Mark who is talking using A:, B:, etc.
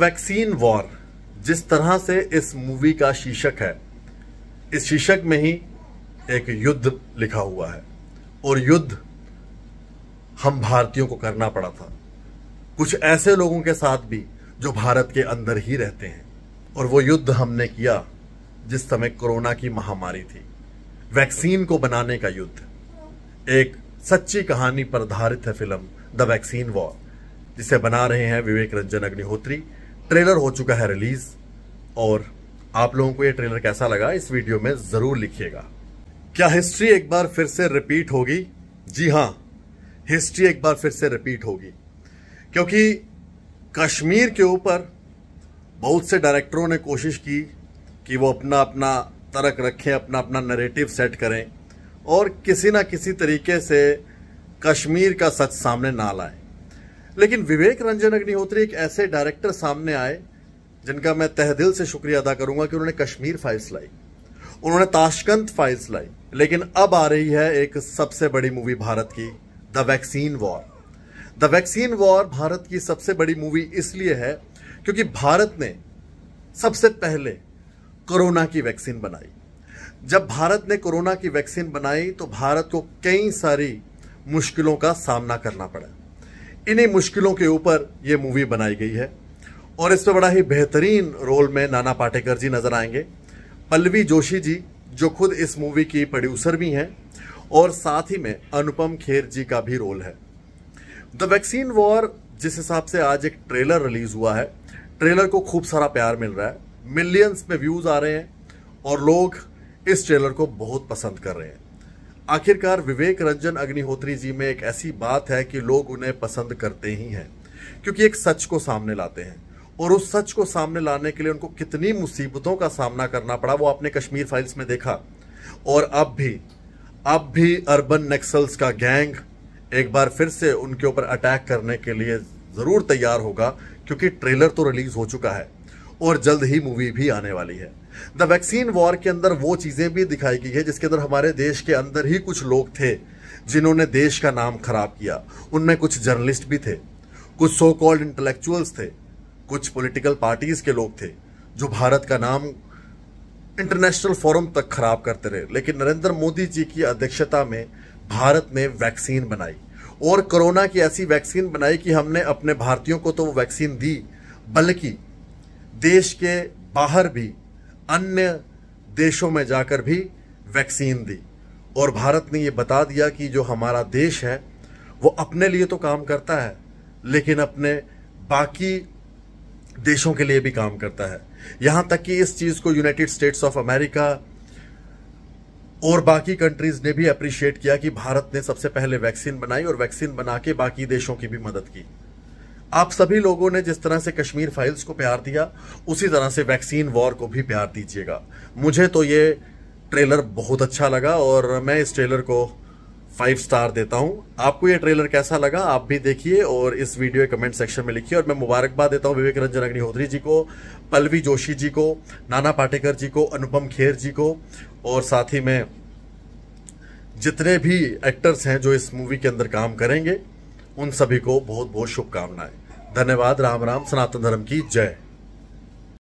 A: vaccine war जिस तरह से इस मूवी का शीर्षक है इस शीर्षक में ही एक युद्ध लिखा हुआ है और युद्ध हम भारतीयों को करना पड़ा था कुछ ऐसे लोगों के साथ भी जो भारत के अंदर ही रहते हैं और वो युद्ध हमने किया जिस समय कोरोना की महामारी थी वैक्सीन को बनाने का युद्ध एक सच्ची कहानी पर आधारित है फिल्म द वैक्सीन वॉर जिसे बना रहे हैं विवेक रंजन अग्निहोत्री ट्रेलर हो चुका है रिलीज और आप लोगों को ये ट्रेलर कैसा लगा इस वीडियो में जरूर लिखिएगा क्या हिस्ट्री एक बार फिर से रिपीट होगी जी हाँ हिस्ट्री एक बार फिर से रिपीट होगी क्योंकि कश्मीर के ऊपर बहुत से डायरेक्टरों ने कोशिश की कि वो अपना अपना तरक रखें अपना अपना नरेटिव सेट करें और किसी ना किसी तरीके से कश्मीर का सच सामने ना लाएं लेकिन विवेक रंजन अग्निहोत्री एक ऐसे डायरेक्टर सामने आए जिनका मैं तहदिल से शुक्रिया अदा करूंगा कि उन्होंने कश्मीर फाइल्स लाई उन्होंने ताशकंद फाइल्स लाई लेकिन अब आ रही है एक सबसे बड़ी मूवी भारत की the vaccine war the vaccine war Bharat की सबसे बड़ी मूवी इसलिए है क्योंकि भारत ने सबसे पहले कोरोना की वैक्सीन बनाई जब भारत ने कोरोना की वैक्सीन बनाई तो भारत को कई सारी मुश्किलों का सामना करना पड़ा इन्हीं मुश्किलों के ऊपर ये मूवी बनाई गई है और इस पर बड़ा ही बेहतरीन रोल में नाना पाटेकर जी नज़र आएंगे पल्लवी जोशी जी जो खुद इस मूवी की प्रोड्यूसर भी हैं और साथ ही में अनुपम खेर जी का भी रोल है द वैक्सीन वॉर जिस हिसाब से आज एक ट्रेलर रिलीज हुआ है ट्रेलर को खूब सारा प्यार मिल रहा है मिलियंस में व्यूज आ रहे हैं और लोग इस ट्रेलर को बहुत पसंद कर रहे हैं आखिरकार विवेक रंजन अग्निहोत्री जी में एक ऐसी बात है कि लोग उन्हें पसंद करते ही हैं क्योंकि एक सच को सामने लाते हैं और उस सच को सामने लाने के लिए उनको कितनी मुसीबतों का सामना करना पड़ा वो आपने कश्मीर फाइल्स में देखा और अब भी अब भी अर्बन नक्सल्स का गैंग एक बार फिर से उनके ऊपर अटैक करने के लिए ज़रूर तैयार होगा क्योंकि ट्रेलर तो रिलीज़ हो चुका है और जल्द ही मूवी भी आने वाली है द वैक्सीन वॉर के अंदर वो चीज़ें भी दिखाई गई है जिसके अंदर हमारे देश के अंदर ही कुछ लोग थे जिन्होंने देश का नाम खराब किया उनमें कुछ जर्नलिस्ट भी थे कुछ सो कॉल्ड इंटेलेक्चुअल्स थे कुछ पॉलिटिकल पार्टीज के लोग थे जो भारत का नाम इंटरनेशनल फोरम तक खराब करते रहे लेकिन नरेंद्र मोदी जी की अध्यक्षता में भारत ने वैक्सीन बनाई और कोरोना की ऐसी वैक्सीन बनाई कि हमने अपने भारतीयों को तो वो वैक्सीन दी बल्कि देश के बाहर भी अन्य देशों में जाकर भी वैक्सीन दी और भारत ने ये बता दिया कि जो हमारा देश है वो अपने लिए तो काम करता है लेकिन अपने बाकी देशों के लिए भी काम करता है यहाँ तक कि इस चीज़ को यूनाइटेड स्टेट्स ऑफ अमेरिका और बाकी कंट्रीज़ ने भी अप्रिशिएट किया कि भारत ने सबसे पहले वैक्सीन बनाई और वैक्सीन बना के बाकी देशों की भी मदद की आप सभी लोगों ने जिस तरह से कश्मीर फाइल्स को प्यार दिया उसी तरह से वैक्सीन वॉर को भी प्यार दीजिएगा मुझे तो ये ट्रेलर बहुत अच्छा लगा और मैं इस ट्रेलर को फाइव स्टार देता हूँ आपको ये ट्रेलर कैसा लगा आप भी देखिए और इस वीडियो कमेंट सेक्शन में लिखिए और मैं मुबारकबाद देता हूँ विवेक रंजन अग्निहोत्री जी को पलवी जोशी जी को नाना पाटेकर जी को अनुपम खेर जी को और साथ ही में जितने भी एक्टर्स हैं जो इस मूवी के अंदर काम करेंगे उन सभी को बहुत बहुत शुभकामनाएं धन्यवाद राम राम सनातन धर्म की जय